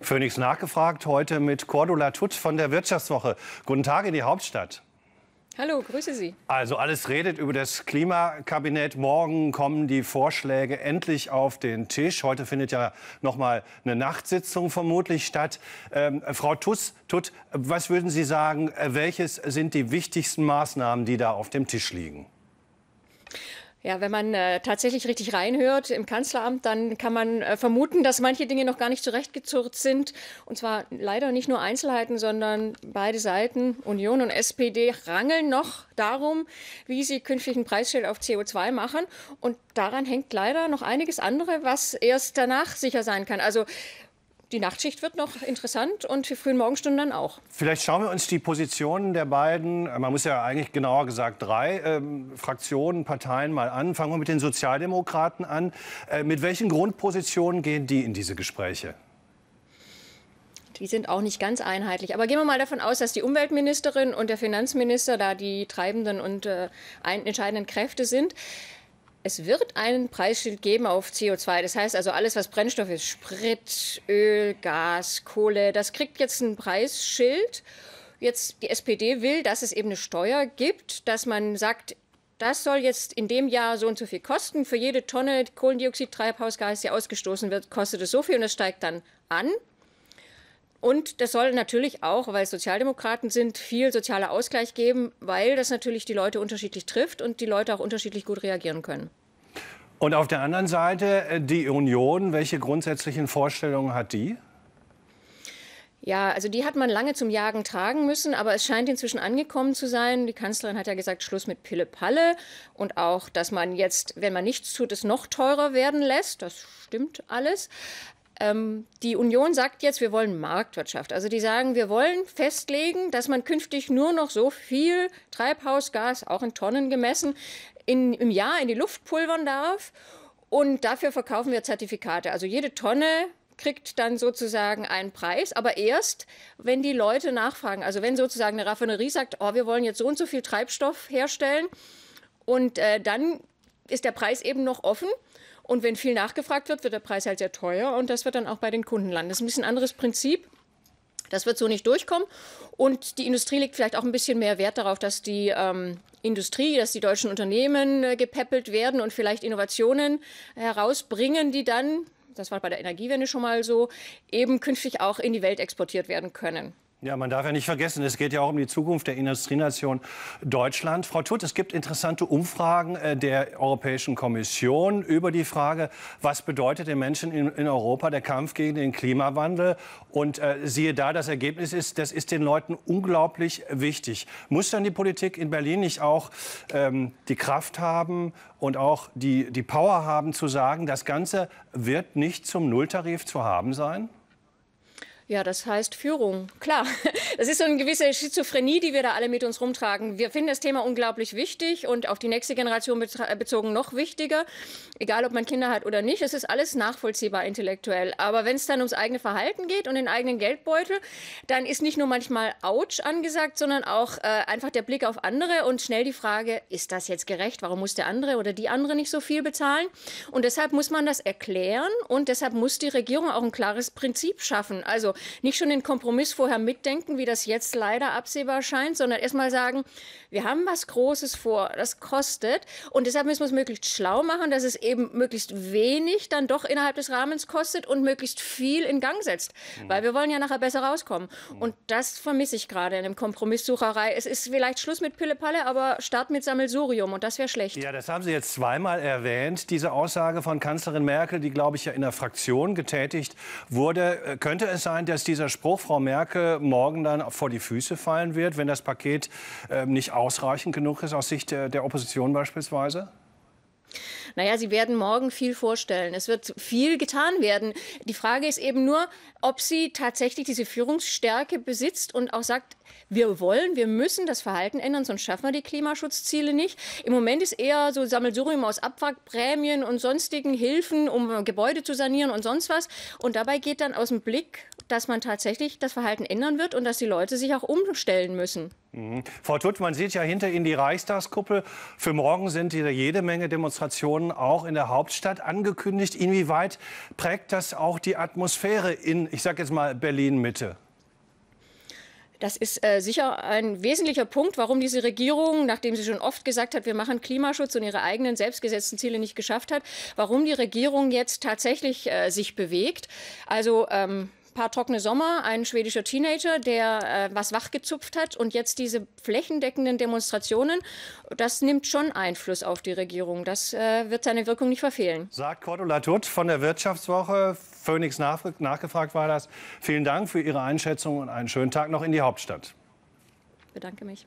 Phoenix nachgefragt heute mit Cordula Tutt von der Wirtschaftswoche. Guten Tag in die Hauptstadt. Hallo, grüße Sie. Also alles redet über das Klimakabinett. Morgen kommen die Vorschläge endlich auf den Tisch. Heute findet ja noch mal eine Nachtsitzung vermutlich statt. Ähm, Frau Tuss, Tutt, was würden Sie sagen, welches sind die wichtigsten Maßnahmen, die da auf dem Tisch liegen? Ja, wenn man äh, tatsächlich richtig reinhört im Kanzleramt, dann kann man äh, vermuten, dass manche Dinge noch gar nicht zurechtgezurrt sind. Und zwar leider nicht nur Einzelheiten, sondern beide Seiten, Union und SPD, rangeln noch darum, wie sie künftigen Preisschild auf CO2 machen. Und daran hängt leider noch einiges andere, was erst danach sicher sein kann. Also die Nachtschicht wird noch interessant und die frühen Morgenstunden dann auch. Vielleicht schauen wir uns die Positionen der beiden, äh, man muss ja eigentlich genauer gesagt drei ähm, Fraktionen, Parteien mal an. Fangen wir mit den Sozialdemokraten an. Äh, mit welchen Grundpositionen gehen die in diese Gespräche? Die sind auch nicht ganz einheitlich. Aber gehen wir mal davon aus, dass die Umweltministerin und der Finanzminister da die treibenden und äh, entscheidenden Kräfte sind es wird einen Preisschild geben auf CO2. Das heißt also alles, was Brennstoff ist, Sprit, Öl, Gas, Kohle, das kriegt jetzt ein Preisschild. Jetzt die SPD will, dass es eben eine Steuer gibt, dass man sagt, das soll jetzt in dem Jahr so und so viel kosten. Für jede Tonne Kohlendioxid, Treibhausgas, die ausgestoßen wird, kostet es so viel und es steigt dann an. Und das soll natürlich auch, weil es Sozialdemokraten sind, viel sozialer Ausgleich geben, weil das natürlich die Leute unterschiedlich trifft und die Leute auch unterschiedlich gut reagieren können. Und auf der anderen Seite äh, die Union, welche grundsätzlichen Vorstellungen hat die? Ja, also die hat man lange zum Jagen tragen müssen, aber es scheint inzwischen angekommen zu sein. Die Kanzlerin hat ja gesagt, Schluss mit Pille-Palle und auch, dass man jetzt, wenn man nichts tut, es noch teurer werden lässt. Das stimmt alles. Ähm, die Union sagt jetzt, wir wollen Marktwirtschaft. Also die sagen, wir wollen festlegen, dass man künftig nur noch so viel Treibhausgas, auch in Tonnen gemessen, in, im Jahr in die Luft pulvern darf. Und dafür verkaufen wir Zertifikate. Also jede Tonne kriegt dann sozusagen einen Preis, aber erst, wenn die Leute nachfragen. Also wenn sozusagen eine Raffinerie sagt, oh, wir wollen jetzt so und so viel Treibstoff herstellen und äh, dann ist der Preis eben noch offen. Und wenn viel nachgefragt wird, wird der Preis halt sehr teuer und das wird dann auch bei den Kunden landen. Das ist ein bisschen anderes Prinzip. Das wird so nicht durchkommen. Und die Industrie legt vielleicht auch ein bisschen mehr Wert darauf, dass die ähm, Industrie, dass die deutschen Unternehmen äh, gepäppelt werden und vielleicht Innovationen herausbringen, die dann, das war bei der Energiewende schon mal so, eben künftig auch in die Welt exportiert werden können. Ja, man darf ja nicht vergessen, es geht ja auch um die Zukunft der Industrienation Deutschland. Frau Tutt, es gibt interessante Umfragen äh, der Europäischen Kommission über die Frage, was bedeutet den Menschen in, Europa der Kampf gegen den Klimawandel? Und äh, siehe da, das Ergebnis ist, das ist den Leuten unglaublich wichtig. Muss dann die Politik in Berlin nicht auch ähm, die Kraft haben und auch die, die Power haben zu sagen, das Ganze wird nicht zum Nulltarif zu haben sein? Ja, das heißt Führung. Klar, das ist so eine gewisse Schizophrenie, die wir da alle mit uns rumtragen. Wir finden das Thema unglaublich wichtig und auf die nächste Generation äh, bezogen noch wichtiger. Egal, ob man Kinder hat oder nicht, es ist alles nachvollziehbar intellektuell. Aber wenn es dann ums eigene Verhalten geht und den eigenen Geldbeutel, dann ist nicht nur manchmal Autsch angesagt, sondern auch äh, einfach der Blick auf andere und schnell die Frage, ist das jetzt gerecht? Warum muss der andere oder die andere nicht so viel bezahlen? Und deshalb muss man das erklären und deshalb muss die Regierung auch ein klares Prinzip schaffen. Also nicht schon den Kompromiss vorher mitdenken, wie das jetzt leider absehbar scheint, sondern erstmal sagen, wir haben was Großes vor, das kostet und deshalb müssen wir es möglichst schlau machen, dass es eben möglichst wenig dann doch innerhalb des Rahmens kostet und möglichst viel in Gang setzt, mhm. weil wir wollen ja nachher besser rauskommen. Mhm. Und das vermisse ich gerade in dem Kompromisssucherei. Es ist vielleicht Schluss mit Pillepalle, aber Start mit Sammelsurium und das wäre schlecht. Ja, das haben Sie jetzt zweimal erwähnt, diese Aussage von Kanzlerin Merkel, die glaube ich ja in der Fraktion getätigt wurde. Äh, könnte es sein, gespannt, dass dieser Spruch Frau Merkel morgen dann vor die Füße fallen wird, wenn das Paket ähm, nicht ausreichend genug ist aus Sicht der Opposition beispielsweise? Naja, sie werden morgen viel vorstellen. Es wird viel getan werden. Die Frage ist eben nur, ob sie tatsächlich diese Führungsstärke besitzt und auch sagt, wir wollen, wir müssen das Verhalten ändern, sonst schaffen wir die Klimaschutzziele nicht. Im Moment ist eher so Sammelsurium aus Abwrackprämien und sonstigen Hilfen, um Gebäude zu sanieren und sonst was. Und dabei geht dann aus dem Blick dass man tatsächlich das Verhalten ändern wird und dass die Leute sich auch umstellen müssen. Mhm. Frau Tutt, man sieht ja hinter Ihnen die Reichstagskuppel. Für morgen sind jede Menge Demonstrationen auch in der Hauptstadt angekündigt. Inwieweit prägt das auch die Atmosphäre in, ich sage jetzt mal, Berlin-Mitte? Das ist äh, sicher ein wesentlicher Punkt, warum diese Regierung, nachdem sie schon oft gesagt hat, wir machen Klimaschutz und ihre eigenen selbstgesetzten Ziele nicht geschafft hat, warum die Regierung jetzt tatsächlich äh, sich bewegt. Also ähm, paar trockene Sommer, ein schwedischer Teenager, der äh, was wachgezupft hat und jetzt diese flächendeckenden Demonstrationen, das nimmt schon Einfluss auf die Regierung. Das äh, wird seine Wirkung nicht verfehlen. Sagt Cordula Tutt von der Wirtschaftswoche. Phoenix nach, nachgefragt war das. Vielen Dank für Ihre Einschätzung und einen schönen Tag noch in die Hauptstadt. Ich bedanke mich.